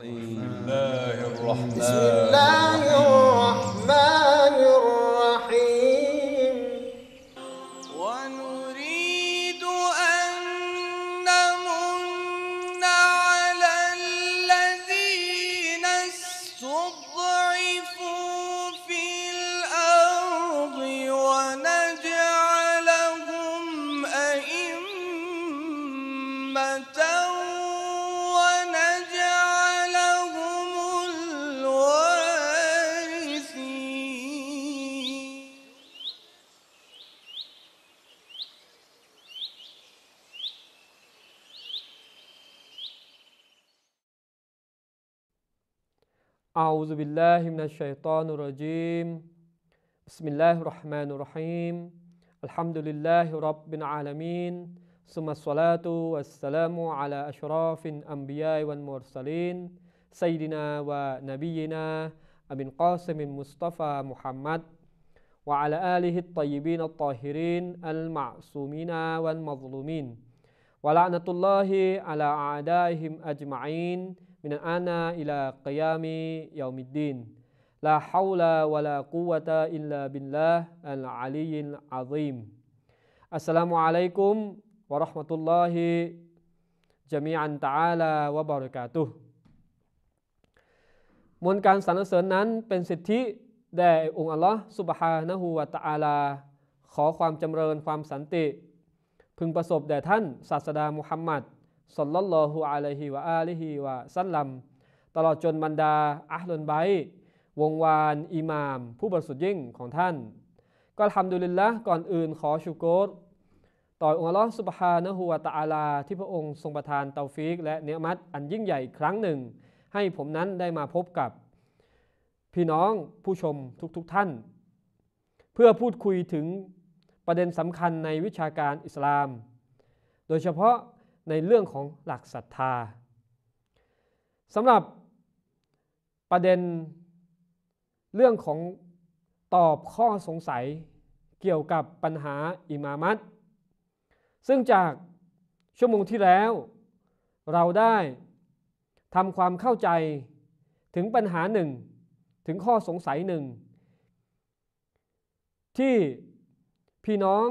الرحيم بسم الله الرحمن الرحيم أعوذ بالله من الشيطان الرجيم بسم الله الرحمن الرحيم الحمد لله رب العالمين ثم الصلاة والسلام على أشراف الأنبياء والمرسلين سيدنا ونبينا أبي القاسم المصطفى محمد وعلى آله الطيبين الطاهرين المعصومين والمظلومين ولعنة الله على أعدائهم أجمعين มินอานาอิลากยามียามิดดินลาฮาวลาวะลากุวะตาอิลลาบิลลาอัลอาลียินอาซิมอัสสลามุอะลัยกุมวะราะห์มะตุลลอฮิจามีอันตะอาลาวะบาริกาตุมลการสรรเสริญนั้นเป็นสิทธิแด่องค์อัลลอฮ์สุบฮานะฮูวะตะอาลาขอความจำเริญความสันติพึงประสบแด่ท่านศาสดามุฮัมมัดสัลลัลลอฮุอะลัยฮิวะอาลิฮิวะสัลลัมตลอดจนบรรดาอัลลนไบวงวานอิหมาม ผู้บริสุทธิ์ยิ่งของท่าน ก็ทำดุลิลละก่อนอื่นขอชูโกรต่อองค์อัลลอ์สุบฮานะฮูวะตะอาลา ที่พระองค์ทรงประทานเตาฟิกและเนื้อมัดอันยิ่งใหญ่ครั้งหนึ่งให้ผมนั้นได้มาพบกับ พี่น้องผู้ชมทุกๆทท่าน เพื่อพูดคุยถึงประเด็นสำคัญในวิชาการอิสลาม โดยเฉพาะในเรื่องของหลักศรัทธาสำหรับประเด็นเรื่องของตอบข้อสงสัยเกี่ยวกับปัญหาอิมามัตซึ่งจากชั่วโมงที่แล้ว เราได้ทำความเข้าใจถึงปัญหาหนึ่ง ถึงข้อสงสัยหนึ่งที่พี่น้อง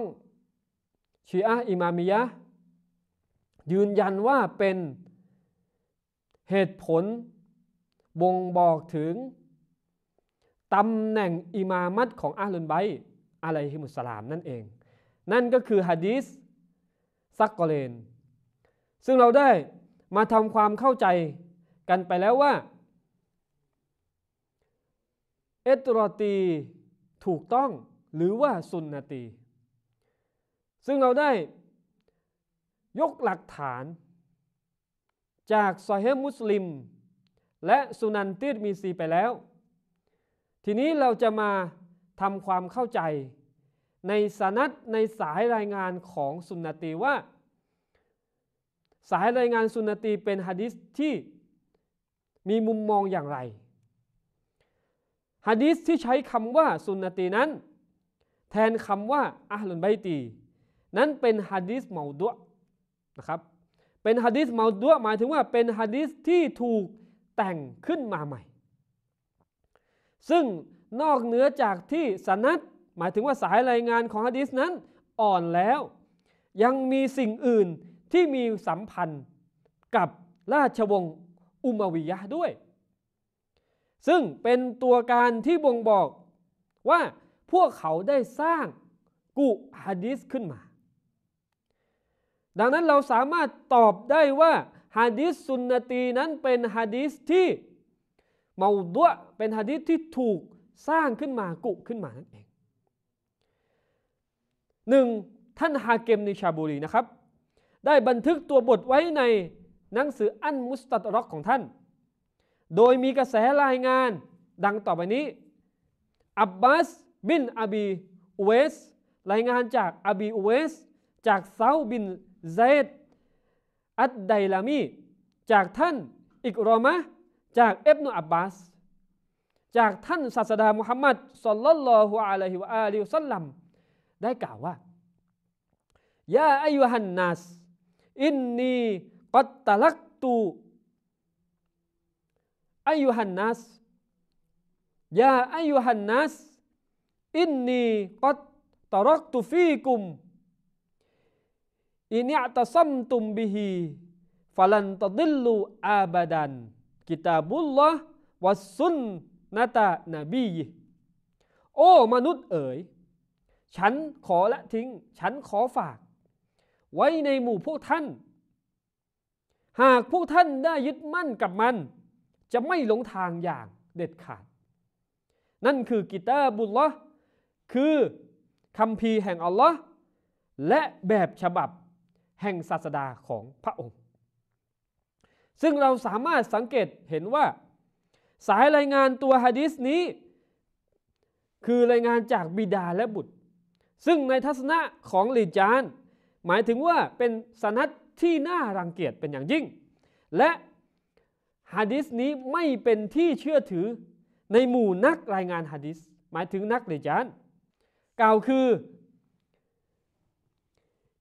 ชีอะอิมามียะยืนยันว่าเป็นเหตุผลบ่งบอกถึงตำแหน่งอิมามัดของอาลุนไบอะลัยฮิมุสลามนั่นเอง นั่นก็คือฮะดีสซักกอเลน ซึ่งเราได้มาทำความเข้าใจกันไปแล้วว่าเอตรอตีถูกต้องหรือว่าสุนนตี ซึ่งเราได้ยกหลักฐาน จากซอฮีมุสลิม และสุนันติดมีซี ไปแล้ว ทีนี้เราจะมาทำความเข้าใจ ในสานัดในสายรายงานของสุนนตีว่า สายรายงานสุนนตีเป็นฮะดิษที่มีมุมมองอย่างไรฮะดิษที่ใช้คำว่าสุนนตีนั้น แทนคำว่าอัลลุนไบตี นั้นเป็นฮะดิษเมาดุนะครับ เป็นฮะดิษเมาดัวหมายถึงว่าเป็นฮะดิษที่ถูกแต่งขึ้นมาใหม่ ซึ่งนอกเหนือจากที่สนัดหมายถึงว่าสายรายงานของฮะดิษนั้นอ่อนแล้ว ยังมีสิ่งอื่นที่มีสัมพันธ์กับราชวงศ์อุมาวิยะด้วย ซึ่งเป็นตัวการที่บ่งบอกว่าพวกเขาได้สร้างกุฮะดิษขึ้นมาดังนั้นเราสามารถตอบได้ว่าฮะดิษสุนนตีนั้นเป็นฮะดิษที่เมาดวเป็นฮะดิษที่ถูกสร้างขึ้นมากุขึ้นมานั่นเองหนึ่งท่านฮาเกมในชาบุรีนะครับ ได้บันทึกตัวบทไว้ในหนังสืออันมุสตัดรอกของท่าน โดยมีกระแสรายงานดังต่อไปนี้อับบาสบินอบีอเวสรายงานจากอบีอเวส จากเซาบินซัยด์อัดไดลามีจากท่านอิกรอมะจากเอฟนุอับบาสจากท่านศาสดามุฮัมมัดสลลัลลอฮุอะลัยฮิวะอาลิวซัลลัมได้กล่าวว่ายาอายุหันนัสอินนีกัตตะลักตูอายุหันนัสยาอายุหันนัสอินนีกัตตะลักตูฟีกุมอินิอตซัมตุมบิฮีฟลันตดิลลูอาบดันกิตาบุลละวัสซุนนตานาบีโอ้มนุษย์เอ๋ยฉันขอละทิ้ง ฉันขอฝาก ไว้ในหมู่พวกท่าน หากพวกท่านได้ยึดมั่นกับมัน จะไม่หลงทางอย่างเด็ดขาด นั่นคือกิตาบุลละคือคำพีแห่งอัลลอฮ์และแบบฉบับแห่งศาสดาของพระองค์ ซึ่งเราสามารถสังเกตเห็นว่า สายรายงานตัวฮะดิษนี้ คือรายงานจากบิดาและบุตร ซึ่งในทัศนะของลีจานหมายถึงว่าเป็นสนัดที่น่ารังเกียจเป็นอย่างยิ่ง และฮะดิษนี้ไม่เป็นที่เชื่อถือในหมู่นักรายงานฮะดิษหมายถึงนักลีจานกล่าวคือ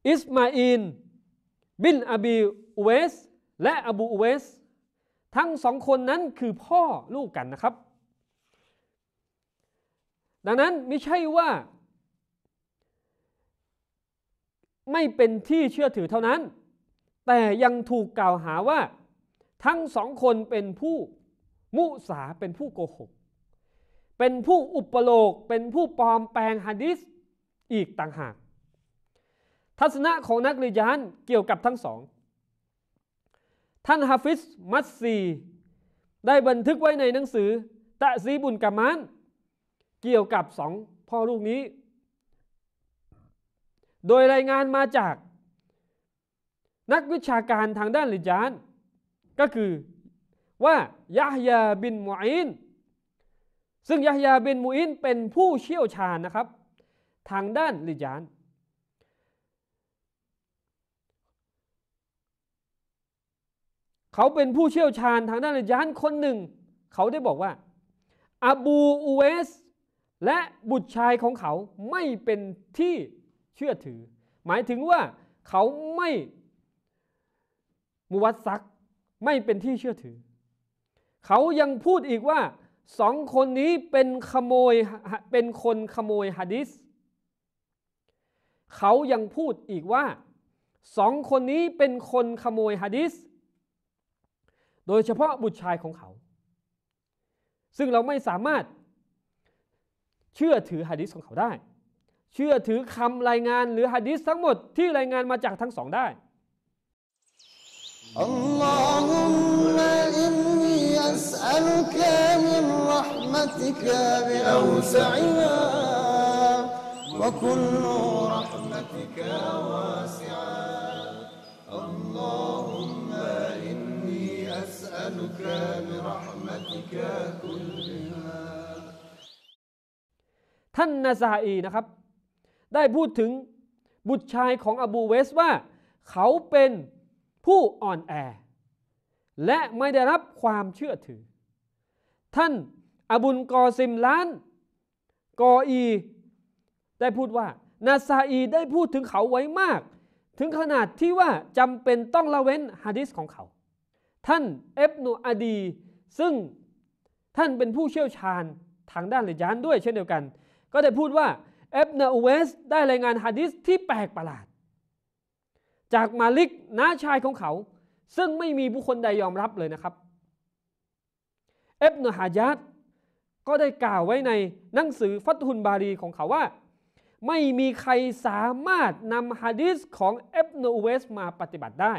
อิสมาอินบินอบีอุเวส และอบูอุเวส ทั้งสองคนนั้นคือพ่อลูกกันนะครับ ดังนั้นไม่ใช่ว่าไม่เป็นที่เชื่อถือเท่านั้น แต่ยังถูกกล่าวหาว่าทั้งสองคนเป็นผู้มุสาเป็นผู้โกหกเป็นผู้อุปโลกเป็นผู้ปลอมแปลงฮะดิษอีกต่างหากทัศนะของนักริยานเกี่ยวกับทั้งสอง ท่านฮาฟิสมัตซี ได้บันทึกไว้ในหนังสือ ตะซีบุนกามาน เกี่ยวกับสองพ่อลูกนี้ โดยรายงานมาจาก นักวิชาการทางด้านริยานก็คือว่ายะฮยาบินมูอินซึ่งยะฮยาบินมูอินเป็นผู้เชี่ยวชาญนะครับ ทางด้านริยานเขาเป็นผู้เชี่ยวชาญทางด้านรยานคนหนึ่ง เขาได้บอกว่าอบูอูเอสและบุตรชายของเขาไม่เป็นที่เชื่อถือ หมายถึงว่าเขาไม่ มุวัตซักไม่เป็นที่เชื่อถือ เขายังพูดอีกว่าสองคนนี้เป็นขโมยเป็นคนขโมยฮะดิษเขายังพูดอีกว่าสองคนนี้เป็นคนขโมยฮะดิษโดยเฉพาะบุตรชายของเขา ซึ่งเราไม่สามารถ เชื่อถือฮะดิษของเขาได้ เชื่อถือคำรายงานหรือฮะดิษทั้งหมดที่รายงานมาจากทั้งสองได้ اللهم إني أسألك من رحمتك ب أ و س ع ا وكل رحمتك واسعة اللهم نسألك برحمتك كلها ท่านนาซาอีนะครับ ได้พูดถึงบุตรชายของอบูเวสว่า เขาเป็นผู้อ่อนแอ และไม่ได้รับความเชื่อถือ ท่านอบุลกอซิมล้านกออี ได้พูดว่านาซาอีได้พูดถึงเขาไว้มาก ถึงขนาดที่ว่าจำเป็นต้องละเว้นฮะดิษของเขาท่านเอฟโนอาดี ซึ่งท่านเป็นผู้เชี่ยวชาญทางด้านลิยานด้วยเช่นเดียวกัน ก็ได้พูดว่าเอฟนาอเวส ได้รายงานฮะดิษที่แปลกประหลาดจากมาลิกน้าชายของเขา ซึ่งไม่มีบุคคลใดยอมรับเลยนะครับเอฟนาฮายัดก็ได้กล่าวไว้ในหนังสือฟัตฮุนบารีของเขาว่า ไม่มีใครสามารถนำฮะดิษของเอฟนาอเวส มาปฏิบัติได้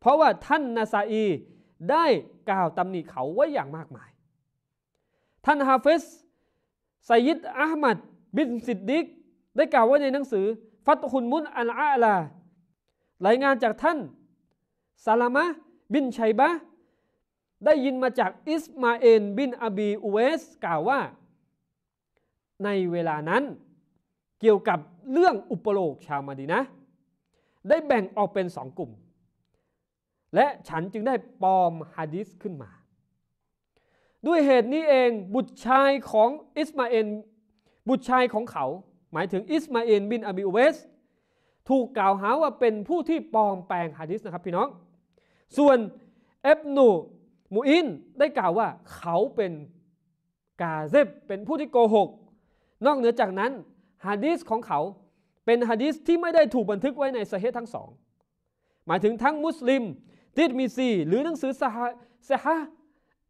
เพราะว่าท่านนาซาอีได้กล่าวตำหนิเขาไว้อย่างมากมาย ท่านฮาฟิสไซยิดอาหมัดบินสิดดิกได้กล่าวไว้ในหนังสือฟัตฮุนมุนอัลอาลารายงานจากท่านซาลามะบินชัยบะได้ยินมาจากอิสมาเอลบินอบีอูเวส กล่าวว่า ในเวลานั้น เกี่ยวกับเรื่องอุปโลกชาวมาดีนะ ได้แบ่งออกเป็นสองกลุ่มและฉันจึงได้ปลอมฮะดิษขึ้นมา ด้วยเหตุนี้เองบุตรชายของอิสมาเอลบุตรชายของเขา หมายถึงอิสมาเอลบินอบิอเวส ถูกกล่าวหาว่าเป็นผู้ที่ปลอมแปลงฮะดิษนะครับพี่น้องส่วนเอฟนูมูอิน ได้กล่าวว่าเขาเป็นกาเซบ เป็นผู้ที่โกหก นอกเหนือจากนั้นฮะดิษของเขาเป็นฮะดิษที่ไม่ได้ถูกบันทึกไว้ในสเฮทั้งสองหมายถึงทั้งมุสลิมติดมีซีหรือหนังสือสหสห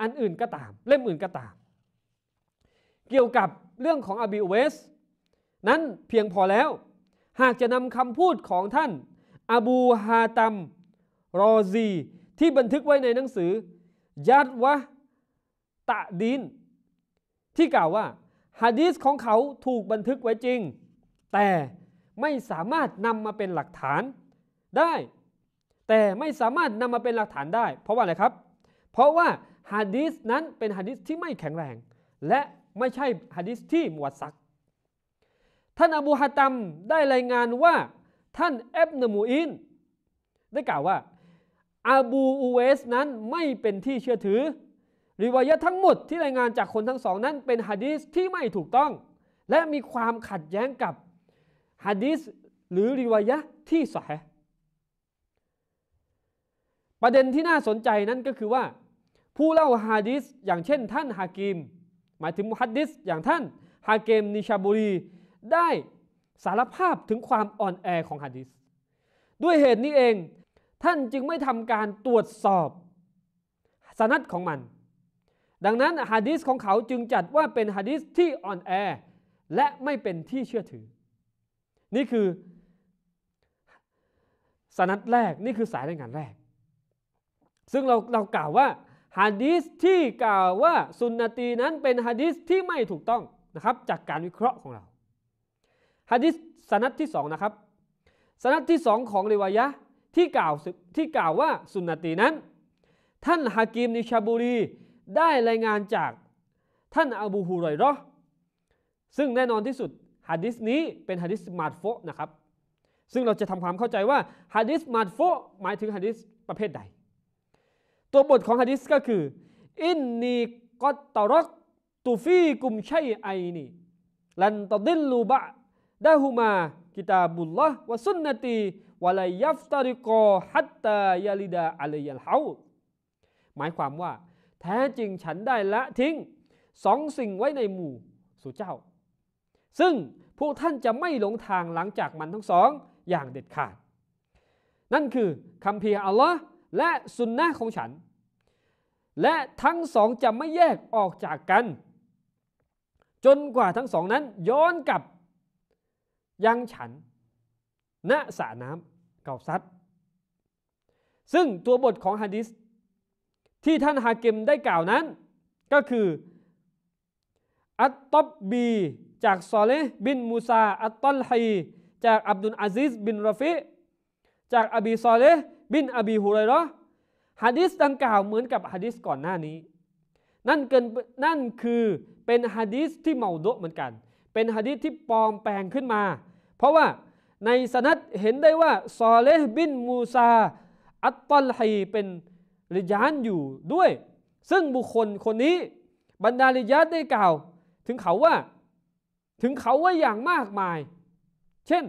อันอื่นก็ตามเล่มอื่นก็ตามเกี่ยวกับเรื่องของอบิเวส นั้นเพียงพอแล้วหากจะนำคำพูดของท่าน อบูฮาตัมรอซีที่บันทึกไว้ในหนังสือยัดวะ ตะดีนที่กล่าวว่าฮะดีสของเขาถูกบันทึกไว้จริง แต่ไม่สามารถนำมาเป็นหลักฐานได้แต่ไม่สามารถนำมาเป็นหลักฐานได้ เพราะว่าอะไรครับ เพราะว่าฮะดีสนั้นเป็นฮะดีสที่ไม่แข็งแรง และไม่ใช่ฮะดีสที่มวดซักท่านอบูฮะตัมได้รายงานว่าท่านเอฟนมูอิน ได้กล่าวว่าอาบูอูเวส นั้นไม่เป็นที่เชื่อถือริวายะทั้งหมดที่รายงานจากคนทั้งสองนั้นเป็นฮะดีสที่ไม่ถูกต้อง และมีความขัดแย้งกับฮะดีสหรือริวายะที่สายประเด็นที่น่าสนใจนั้นก็คือว่า ผู้เล่าฮะดิษอย่างเช่น ท่านฮากิมหมายถึงมุฮัดดิษอย่างท่านฮาเกมนิชาบุรีได้สารภาพถึงความอ่อนแอของฮะดิษด้วยเหตุนี้เองท่านจึงไม่ทำการตรวจสอบสนัดของมัน ดังนั้นฮะดิษของเขาจึงจัดว่าเป็นฮะดิษที่อ่อนแอ และไม่เป็นที่เชื่อถือ นี่คือสนัดแรกนี่คือสายรายงานแรกซึ่งเราเรากล่าวว่าฮะดีสที่กล่าวว่าสุนนตีนั้นเป็นฮะดีสที่ไม่ถูกต้องนะครับจากการวิเคราะห์ของเราฮะดีสสนัดที่2นะครับสนัดที่ 2ของเรวายะที่กล่าวที่กล่าวว่าสุนนตีนั้น ท่านฮากิมนิชาบุรี ได้รายงานจากท่านอบูฮุอยรอซึ่งแน่นอนที่สุดฮะดิสนี้เป็นฮะดิสมาดโฟนะครับซึ่งเราจะทำความเข้าใจว่าฮะดิสมาดโฟหมายถึงฮะดิสประเภทใดตัวบทของฮะดิษก็คือ อินนีกอตตรกตูฟีกุมชัยไอนีลันตดิลลูบะ ดะฮุมา กิตาบุลลอฮ์วะสุนนตีวะลายัฟตาริกอฮัตตายาลิดาอะลัยลฮาหมายความว่า แท้จริงฉันได้ละทิ้งสองสิ่งไว้ในหมู่สู่เจ้า ซึ่งพวกท่านจะไม่หลงทางหลังจากมันทั้งสองอย่างเด็ดขาด นั่นคือคำเพียอัลลอฮ์และสุนนะของฉัน และทั้งสองจะไม่แยกออกจากกัน จนกว่าทั้งสองนั้นย้อนกลับ ยังฉัน ณสระน้ำเกาซัด ซึ่งตัวบทของฮะดิษที่ท่านฮาเกมได้กล่าวนั้น ก็คืออัตตบบีจากซอเลบินมูซา อัตตลฮีจากอับดุลอาซิสบินรอฟิจากอบีซอเลบินอบีฮุไรรอฮะดิษดังกล่าวเหมือนกับฮะดิษก่อนหน้านี้ นั่นเกิน นั่นคือเป็นฮะดิษที่เมาโดเหมือนกัน เป็นฮะดิษที่ปลอมแปลงขึ้นมา เพราะว่าในสนัดเห็นได้ว่าซอเลห์บินมูซา อัตตลฮีเป็นริยานอยู่ด้วย ซึ่งบุคคลคนนี้บรรดาริยานได้กล่าว ถึงเขาว่า ถึงเขาว่าอย่างมากมาย เช่น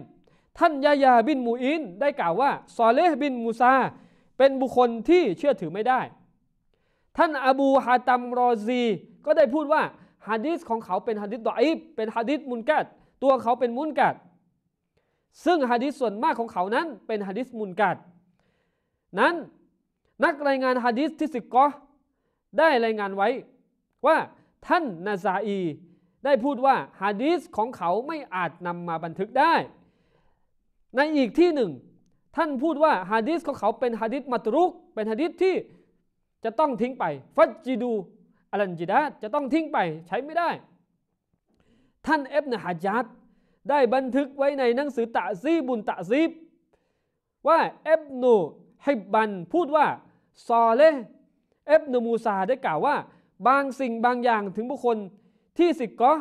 ท่านยายาบินมูอินได้กล่าวว่า ซอเลห์บินมูซา เป็นบุคคลที่เชื่อถือไม่ได้ ท่านอบูฮาตัมรอซี ก็ได้พูดว่าฮะดิษของเขาเป็นฮะดิษดออิบเป็นฮะดิษมุนกัดตัวเขาเป็นมุนกัดซึ่งฮะดิษส่วนมากของเขานั้นเป็นฮะดิษมุนกัดนั้นนักรายงานฮะดิษที่สิกอได้รายงานไว้ว่าท่านนาซาอีได้พูดว่าฮะดีษของเขาไม่อาจนำมาบันทึกได้ในอีกที่หนึ่งท่านพูดว่าฮะดิษของเขาเป็นฮะดิษมัตรุกเป็นฮะดิษที่จะต้องทิ้งไป ฟัจจิดูอัลันจิดาจะต้องทิ้งไปใช้ไม่ได้ ท่านเอฟนฮะจัดได้บันทึกไว้ในหนังสือตะซีบุนตะซีบ ว่าเอฟูใฮิบันพูดว่าซอเลเอฟนมูซาได้กล่าวว่า บางสิ่งบางอย่างถึงบุคคลที่สิกก็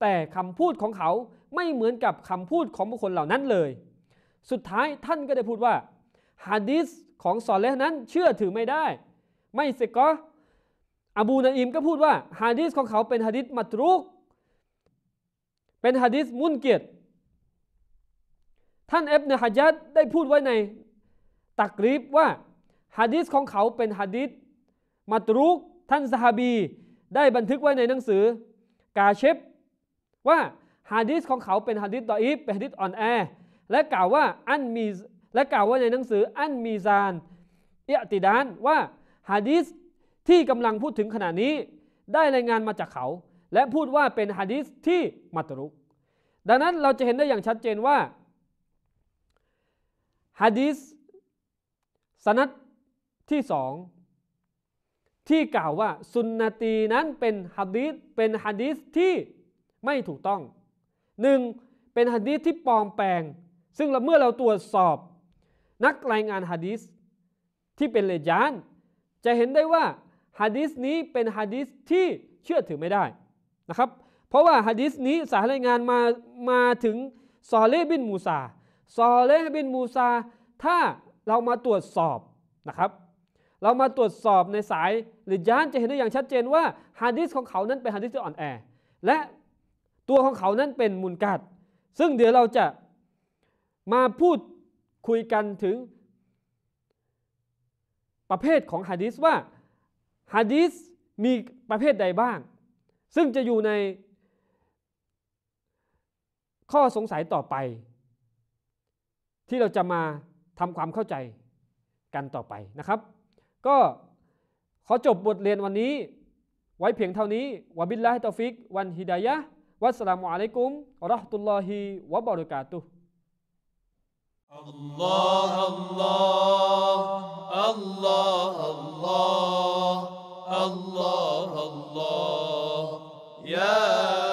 แต่คำพูดของเขาไม่เหมือนกับคำพูดของบุคคลเหล่านั้นเลยสุดท้ายท่านก็ได้พูดว่าฮะดีสของสอนเลนั้นเชื่อถือไม่ได้ ไม่เสกก็อบูนาอิมก็พูดว่าฮะดีสของเขาเป็นฮะดีสมัตรุกเป็นฮะดีสมุนเกียรติท่านเอฟเนฮะยัดได้พูดไว้ใน ตักรีบว่าฮะดีสของเขาเป็นฮะดีสมัตรุกท่านซาฮบีได้บันทึกไว้ในหนังสือ กาเชฟว่าฮะดีสของเขาเป็นฮะดีสตออีฟเป็นฮะดีสอ่อนแอและกล่าวว่าอันมี และกล่าวว่าในหนังสืออันมีซานเอติดานว่าฮะดีสที่กำลังพูดถึงขณะนี้ได้รายงานมาจากเขา และพูดว่าเป็นฮะดีสที่มัตรุกดังนั้นเราจะเห็นได้อย่างชัดเจนว่าฮะดีสสนัดที่สองที่กล่าวว่าสุนนตีนั้นเป็นฮะดีสเป็นฮะดีสที่ไม่ถูกต้องหนึ่งเป็นฮะดีสที่ปลอมแปลงซึ่งเมื่อเราตรวจสอบนักรายงานฮะดีสที่เป็นเลจานจะเห็นได้ว่าฮะดีสนี้เป็นฮะดีสที่เชื่อถือไม่ได้นะครับ เพราะว่าฮะดีสนี้สายรายงานมามาถึงซอเลบินมูซาซอเลบินมูซา ถ้าเรามาตรวจสอบนะครับ เรามาตรวจสอบในสายหรือยานจะเห็นได้อย่างชัดเจนว่าฮะดิษของเขานั้นเป็นฮะดิษที่อ่อนแอ และตัวของเขานั้นเป็นมุนกัดซึ่งเดี๋ยวเราจะมาพูดคุยกันถึงประเภทของฮะดีษว่าฮะดีษมีประเภทใดบ้าง ซึ่งจะอยู่ในข้อสงสัยต่อไป ที่เราจะมาทำความเข้าใจกันต่อไปนะครับ ก็ขอจบบทเรียนวันนี้ ไว้เพียงเท่านี้วะบิลลาฮิตอฟิกวันฮิดายะวัสสลามุอะลัยกุมวะราะห์ตุลลอฮิวะบะเราะกาตุฮ์ الله الله الله الله الله الله يا